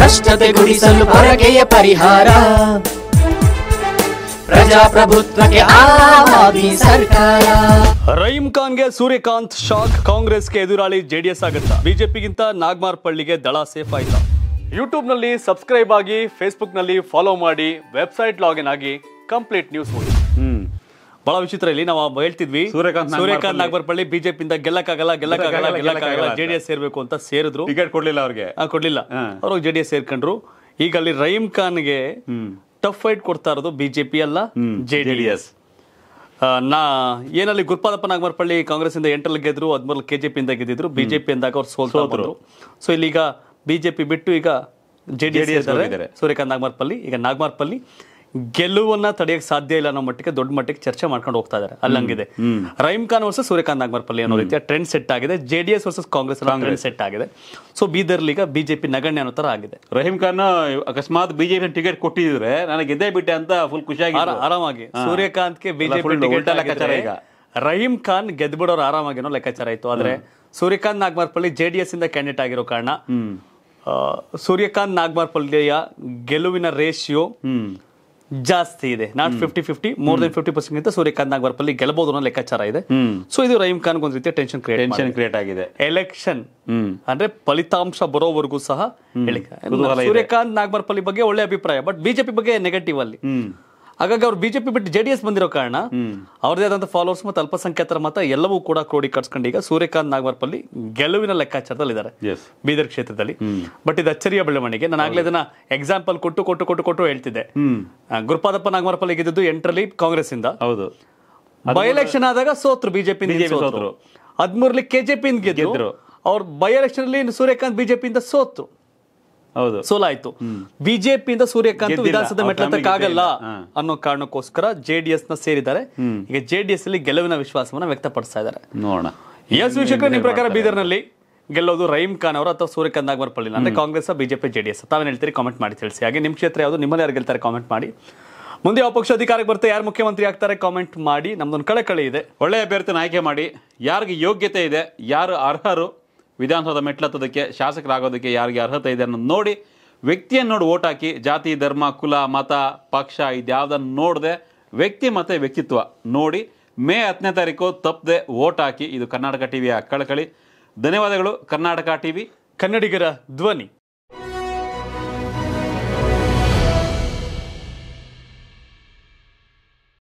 ಭ್ರಷ್ಟತೆ ಗುಡಿಸಲು ಪರಕೆಯ ಪರಿಹಾರ ಪ್ರಜಾಪ್ರಭುತ್ವಕ್ಕೆ ಸರ್ಕಾರ ಖಾನ್ಗೆ ಸೂರ್ಯಕಾಂತ್ ಶಾಕ್ ಕಾಂಗ್ರೆಸ್ಗೆ ಎದುರಾಳಿ ಜೆಡಿಎಸ್ ಆಗುತ್ತಾ ಬಿಜೆಪಿಗಿಂತ ಪಳ್ಳಿಗೆ ದಳ ಸೇಫ್ ಆಯ್ತು ಯೂಟ್ಯೂಬ್ನಲ್ಲಿ ಸಬ್ಸ್ಕ್ರೈಬ್ ಆಗಿ ಫೇಸ್ಬುಕ್ನಲ್ಲಿ ಫಾಲೋ ಮಾಡಿ ವೆಬ್ಸೈಟ್ ಲಾಗಿನ್ ಆಗಿ ಕಂಪ್ಲೀಟ್ ನ್ಯೂಸ್ ಓದಿ ಬಹಳ ವಿಚಿತ್ರ ಇಲ್ಲಿ ನಾವು ಹೇಳ್ತಿದ್ವಿ ಸೂರ್ಯಕಾಂತ್ ಸೂರ್ಯಕಾಂತ್ ನಾಗಬರ್ಪಳ್ಳಿ ಇಂದ ಗೆಲ್ಲಕ್ಕಾಗಲ್ಲ ಗೆಲ್ಲಕ್ಕಾಗಲ್ಲ ಗೆಲ್ಲಕ್ಕಾಗಲ್ಲ ಜೆಡಿಎಸ್ ಸೇರ್ಬೇಕು ಅಂತ ಸೇರಿದ್ರು ಟಿಕೆಟ್ ಕೊಡ್ಲಿಲ್ಲ ಅವ್ರಿಗೆ ಕೊಡ್ಲಿಲ್ಲ ಅವರು ಜೆಡಿಎಸ್ ಸೇರ್ಕೊಂಡ್ರು ಈಗ ಅಲ್ಲಿ ರಹೀಮ್ ಖಾನ್ ಗೆ ಟಫ್ ಫೈಟ್ ಕೊಡ್ತಾ ಇರೋದು ಬಿಜೆಪಿ ಅಲ್ಲ ಜೆಡಿಎಸ್ ನಾ ಏನಲ್ಲಿ ಗುರುಪಾದಪ್ಪ ನಾಗಮರಪಳ್ಳಿ ಕಾಂಗ್ರೆಸ್ ಇಂದ ಎಂಟರಲ್ಲಿ ಗೆದ್ರು ಪಿ ಇಂದ ಗೆದ್ದಿದ್ರು ಬಿಜೆಪಿ ಅಂದಾಗ ಅವ್ರು ಸೋಲ್ಸೋದ್ರು ಸೊ ಇಲ್ಲಿ ಈಗ ಬಿಜೆಪಿ ಬಿಟ್ಟು ಈಗ ಜೆಡಿಎಸ್ ಸೂರ್ಯಕಾಂತ್ ನಾಗಮಾರ್ಪಲ್ಲಿ ಈಗ ನಾಗಮಾರ್ಪಲ್ಲಿ ಗೆಲುವನ್ನ ತಡೆಯಕ್ಕೆ ಸಾಧ್ಯ ಇಲ್ಲ ಅನ್ನೋ ಮಟ್ಟಿಗೆ ದೊಡ್ಡ ಮಟ್ಟಿಗೆ ಚರ್ಚೆ ಮಾಡ್ಕೊಂಡು ಹೋಗ್ತಾ ಇದ್ದಾರೆ ಅಲ್ಲಂಗಿದೆ ರೈಮ್ ಖಾನ್ ವರ್ಸಸ್ ಸೂರ್ಯಕಾಂತ್ ನಾಗಮರ್ಪಲ್ಲಿ ಅನ್ನೋ ರೀತಿಯ ಟ್ರೆಂಡ್ ಸೆಟ್ ಆಗಿದೆ J D S versus Congress set ಆಗಿದೆ ಸೊ ಬೀದರ್ ಈಗ ಬಿಜೆಪಿ ನಗಣ್ಯ ಅನ್ನೋ ತರ ಆಗಿದೆ ರಹೀಮ್ ಖಾನ್ ಅಕಸ್ಮಾತ್ ಬಿಜೆಪಿ ಟಿಕೆಟ್ ಕೊಟ್ಟಿದ್ರೆ ನನಗೆ ಇದೇ ಬಿಟ್ಟೆ ಅಂತ ಫುಲ್ ಖುಷಿಯಾಗಿ ಆರಾಮಾಗಿ ಸೂರ್ಯಕಾಂತ್ಗೆ ಬಿಜೆಪಿ ಟಿಕೆಟ್ ಲೆಕ್ಕಾಚಾರ ಈಗ ರಹೀಮ್ ಖಾನ್ ಗೆದ್ಬಿಡೋರು ಆರಾಮಾಗಿ ಲೆಕ್ಕಾಚಾರ ಇತ್ತು ಆದ್ರೆ Suryakant Nagamarpalli J D S ಇಂದ ಕ್ಯಾಂಡಿಡೇಟ್ ಆಗಿರೋ ಕಾರಣ ಸೂರ್ಯಕಾಂತ್ ಪಲ್ಯ ಗೆಲುವಿನ ರೇಷಿಯೋ ಜಾಸ್ತಿ ಇದೆ not fifty fifty more than fifty percent ಅಂತ ಸೂರ್ಯಕಾಂತ್ ನಾಗ್ವರ್ಪಲ್ಲಿ ಗೆಲ್ಲಬಹುದು ಅನ್ನೋ ಲೆಕ್ಕಾಚಾರ ಇದೆ ಸೊ ಇದು ರಹೀಮ್ ಖಾನ್ ಒಂದು ರೀತಿಯ ಟೆನ್ಷನ್ ಕ್ರಿಯೇಟ್ ಟೆನ್ಷನ್ ಕ್ರಿಯೇಟ್ ಆಗಿದೆ ಎಲೆಕ್ಷನ್ ಅಂದ್ರೆ ಫಲಿತಾಂಶ ಬರೋವರೆಗೂ ಸಹ ಸೂರ್ಯಕಾಂತ್ ನಾಗ್ಬರ್ಪಲ್ಲಿ ಬಗ್ಗೆ ಒಳ್ಳೆ ಅಭಿಪ್ರಾಯ ಬಟ್ ಬಿಜೆಪಿ ಬಗ್ಗೆ ನೆಗೆಟಿವ್ ಅಲ್ಲಿ ಹಾಗಾಗಿ ಅವ್ರು ಬಿಜೆಪಿ ಬಿಟ್ಟು ಜೆ ಬಂದಿರೋ ಕಾರಣ ಅವ್ರದೇ ಆದಂತ ಫಾಲೋವರ್ಸ್ ಮತ್ತು ಅಲ್ಪಸಂಖ್ಯಾತರ ಮತ ಎಲ್ಲವೂ ಕೂಡ ಕ್ರೋಢೀಕರಿಸ್ಕೊಂಡು ಈಗ ಸೂರ್ಯಕಾಂತ್ ನಾಗವರ್ಪಲ್ಲಿ ಗೆಲುವಿನ ಲೆಕ್ಕಾಚಾರದಲ್ಲಿ ಇದ್ದಾರೆ ಬೀದರ್ ಕ್ಷೇತ್ರದಲ್ಲಿ ಬಟ್ ಇದು ಅಚ್ಚರಿಯ ಬೆಳವಣಿಗೆ ನಾನು ಆಗ್ಲೇ ಇದನ್ನ ಎಕ್ಸಾಂಪಲ್ ಕೊಟ್ಟು ಕೊಟ್ಟು ಕೊಟ್ಟು ಕೊಟ್ಟು ಹೇಳ್ತಿದ್ದೆ ಗುರುಪಾದಪ್ಪ ನಾಗವರ್ಪಲ್ಲಿ ಗೆದ್ದಿದ್ದು ಎಂಟರಲ್ಲಿ ಕಾಂಗ್ರೆಸ್ ಇಂದ ಹೌದು ಬೈ ಎಲೆಕ್ಷನ್ ಆದಾಗ ಸೋತ್ರು ಬಿಜೆಪಿ ಹದಿಮೂರಲ್ಲಿ ಕೆಜೆಪಿ ಗೆದ್ದರು ಅವ್ರು ಬೈ ಎಲೆಕ್ಷನ್ ಅಲ್ಲಿ ಸೂರ್ಯಕಾಂತ್ ಬಿಜೆಪಿಯಿಂದ ಸೋತು ಹೌದು ಸೋಲಾಯ್ತು ಬಿಜೆಪಿಯಿಂದ ಸೂರ್ಯಕಾಂತ್ ವಿಧಾನಸೌಧ ಮೆಟ್ಲಕ್ಕಾಗಲ್ಲ ಅನ್ನೋ ಕಾರಣಕ್ಕೋಸ್ಕರ ಜೆಡಿಎಸ್ ನ ಸೇರಿದ್ದಾರೆ ಈಗ ಜೆಡಿಎಸ್ ಅಲ್ಲಿ ಗೆಲುವಿನ ವಿಶ್ವಾಸವನ್ನ ವ್ಯಕ್ತಪಡಿಸ್ತಾ ಇದ್ದಾರೆ ನೋಡೋಣ ಎಸ್ ನಿಮ್ ಪ್ರಕಾರ ಬೀದರ್ನಲ್ಲಿ ಗೆಲ್ಲೋದು ರಹೀಮ್ ಖಾನ್ ಅವರು ಅಥವಾ ಸೂರ್ಯಕಾಂತ್ ನಾಗವರ್ ಅಂದ್ರೆ ಕಾಂಗ್ರೆಸ್ ಬಿಜೆಪಿ ಜೆಡಿಎಸ್ ತಾವೇನು ಹೇಳ್ತೀರಿ ಕಾಮೆಂಟ್ ಮಾಡಿ ತಿಳಿಸಿ ಹಾಗೆ ನಿಮ್ಮ ಕ್ಷೇತ್ರ ಯಾವುದು ನಿಮ್ಮಲ್ಲಿ ಯಾರು ಗೆಲ್ತಾರೆ ಕಾಮೆಂಟ್ ಮಾಡಿ ಮುಂದೆ ಯಾವ ಪಕ್ಷ ಅಧಿಕಾರಕ್ಕೆ ಬರುತ್ತೆ ಯಾರು ಮುಖ್ಯಮಂತ್ರಿ ಆಗ್ತಾರೆ ಕಾಮೆಂಟ್ ಮಾಡಿ ನಮ್ದೊಂದು ಕಳೆ ಇದೆ ಒಳ್ಳೆ ಅಭ್ಯರ್ಥಿನ ಆಯ್ಕೆ ಮಾಡಿ ಯಾರಿಗೆ ಯೋಗ್ಯತೆ ಇದೆ ಯಾರು ಅರ್ಹರು ವಿಧಾನಸೌಧ ಮೆಟ್ಲತ್ತೋದಕ್ಕೆ ಶಾಸಕರಾಗೋದಕ್ಕೆ ಯಾರಿಗೆ ಅರ್ಹತೆ ಇದೆ ಅನ್ನೋದು ನೋಡಿ ವ್ಯಕ್ತಿಯನ್ನು ನೋಡಿ ಓಟ್ ಹಾಕಿ ಜಾತಿ ಧರ್ಮ ಕುಲ ಮತ ಪಕ್ಷ ಇದ್ಯಾವುದನ್ನು ನೋಡದೆ ವ್ಯಕ್ತಿ ಮತ್ತು ವ್ಯಕ್ತಿತ್ವ ನೋಡಿ ಮೇ ಹತ್ತನೇ ತಾರೀಕು ತಪ್ಪದೆ ಓಟ್ ಹಾಕಿ ಇದು ಕರ್ನಾಟಕ ಟಿವಿಯ ಕಳಕಳಿ ಧನ್ಯವಾದಗಳು ಕರ್ನಾಟಕ ವಿ ಕನ್ನಡಿಗರ ಧ್ವನಿ